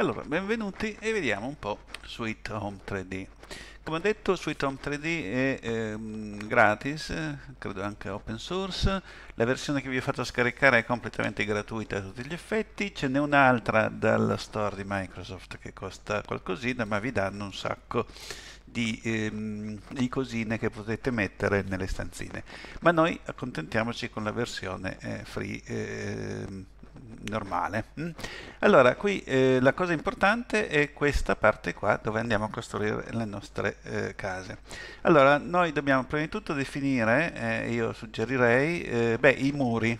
Allora, benvenuti e vediamo un po' Sweet Home 3D. Come ho detto, Sweet Home 3D è ehm, gratis, credo anche open source. La versione che vi ho fatto scaricare è completamente gratuita a tutti gli effetti. Ce n'è un'altra dal store di Microsoft che costa qualcosina, ma vi danno un sacco di, ehm, di cosine che potete mettere nelle stanzine. Ma noi accontentiamoci con la versione eh, free. Ehm, normale. Mm? Allora, qui eh, la cosa importante è questa parte qua dove andiamo a costruire le nostre eh, case. Allora, noi dobbiamo prima di tutto definire, eh, io suggerirei, eh, beh, i muri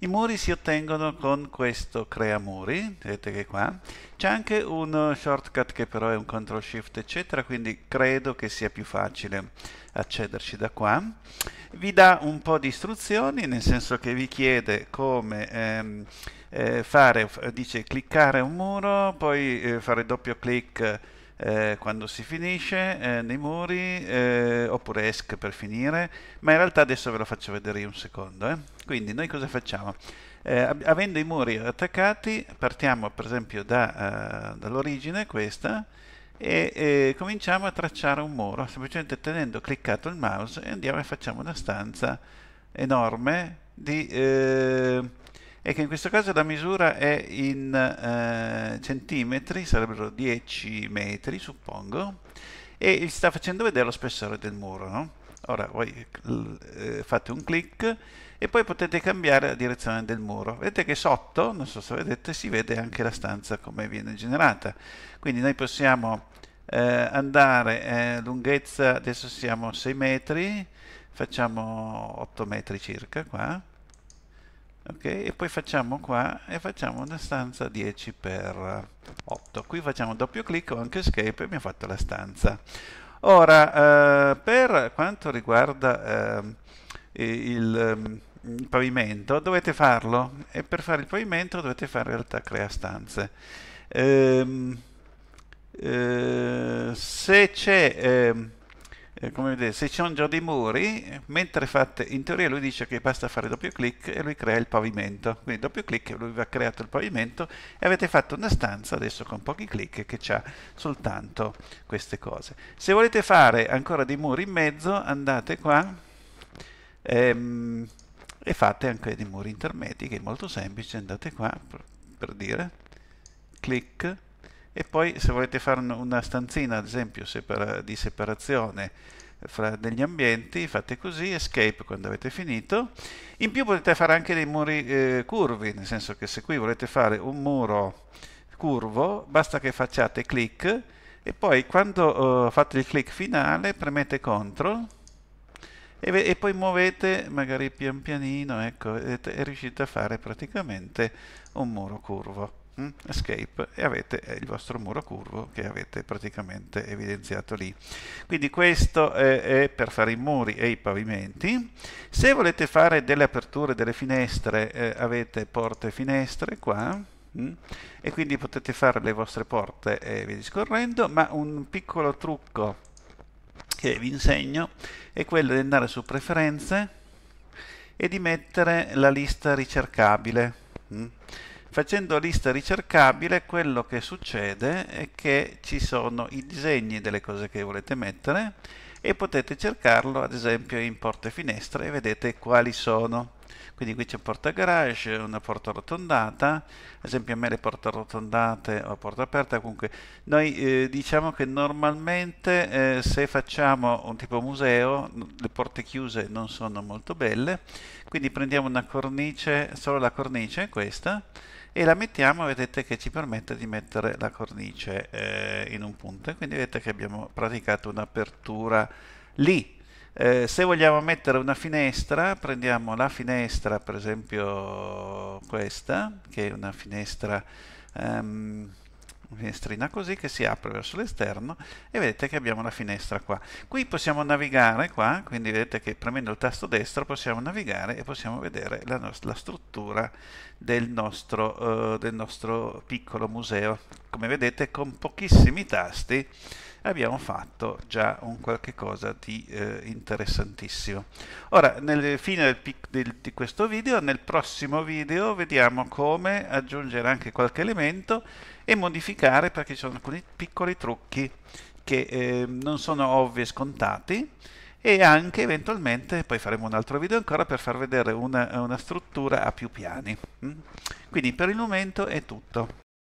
i muri si ottengono con questo crea muri, vedete che qua. C'è anche un shortcut che però è un CTRL SHIFT eccetera, quindi credo che sia più facile accederci da qua. Vi dà un po' di istruzioni, nel senso che vi chiede come... Ehm, eh, fare, dice cliccare un muro, poi eh, fare doppio clic eh, quando si finisce eh, nei muri eh, oppure ESC per finire ma in realtà adesso ve lo faccio vedere io un secondo eh. quindi noi cosa facciamo? Eh, avendo i muri attaccati partiamo per esempio da, uh, dall'origine questa e, e cominciamo a tracciare un muro semplicemente tenendo cliccato il mouse e andiamo e facciamo una stanza enorme di e che in questo caso la misura è in eh, centimetri, sarebbero 10 metri suppongo, e vi sta facendo vedere lo spessore del muro. No? Ora voi eh, fate un clic e poi potete cambiare la direzione del muro. Vedete che sotto, non so se vedete, si vede anche la stanza come viene generata. Quindi noi possiamo eh, andare eh, lunghezza, adesso siamo 6 metri, facciamo 8 metri circa qua ok e poi facciamo qua e facciamo una stanza 10 x 8 qui facciamo doppio clic o anche escape e mi ha fatto la stanza ora eh, per quanto riguarda eh, il, ehm, il pavimento dovete farlo e per fare il pavimento dovete fare in realtà crea stanze ehm, eh, se c'è ehm, eh, come vedete, se ci sono già dei muri, mentre fate, in teoria lui dice che basta fare doppio clic e lui crea il pavimento, quindi doppio clic lui vi ha creato il pavimento e avete fatto una stanza adesso con pochi clic che ha soltanto queste cose. Se volete fare ancora dei muri in mezzo andate qua ehm, e fate anche dei muri intermedi che è molto semplice, andate qua per dire clic e poi se volete fare una stanzina ad esempio separa di separazione fra degli ambienti fate così escape quando avete finito in più potete fare anche dei muri eh, curvi nel senso che se qui volete fare un muro curvo basta che facciate clic e poi quando eh, fate il clic finale premete CTRL e, e, poi muovete magari pian pianino ecco e, e riuscite a fare praticamente un muro curvo Mm? escape e avete il vostro muro curvo che avete praticamente evidenziato lì quindi questo è, per fare i muri e i pavimenti se volete fare delle aperture delle finestre eh, avete porte e finestre qua mm? e quindi potete fare le vostre porte e via discorrendo ma un piccolo trucco che vi insegno è quello di andare su preferenze e di mettere la lista ricercabile mm? Facendo lista ricercabile quello che succede è che ci sono i disegni delle cose che volete mettere e potete cercarlo ad esempio in porte finestre e vedete quali sono. Quindi qui c'è porta garage, una porta arrotondata, ad esempio a me le porte arrotondate o porta aperta, comunque noi eh, diciamo che normalmente eh, se facciamo un tipo museo le porte chiuse non sono molto belle, quindi prendiamo una cornice, solo la cornice, questa, e la mettiamo vedete che ci permette di mettere la cornice eh, in un punto quindi vedete che abbiamo praticato un'apertura lì eh, se vogliamo mettere una finestra prendiamo la finestra per esempio questa che è una finestra um, una finestrina così che si apre verso l'esterno e vedete che abbiamo la finestra qua. Qui possiamo navigare qua, quindi vedete che premendo il tasto destro possiamo navigare e possiamo vedere la, la struttura del nostro, uh, del nostro piccolo museo come vedete con pochissimi tasti abbiamo fatto già un qualche cosa di eh, interessantissimo. Ora, nel fine del, del, di questo video, nel prossimo video vediamo come aggiungere anche qualche elemento e modificare perché ci sono alcuni piccoli trucchi che eh, non sono ovvi e scontati e anche eventualmente poi faremo un altro video ancora per far vedere una, una struttura a più piani. Mm? Quindi per il momento è tutto.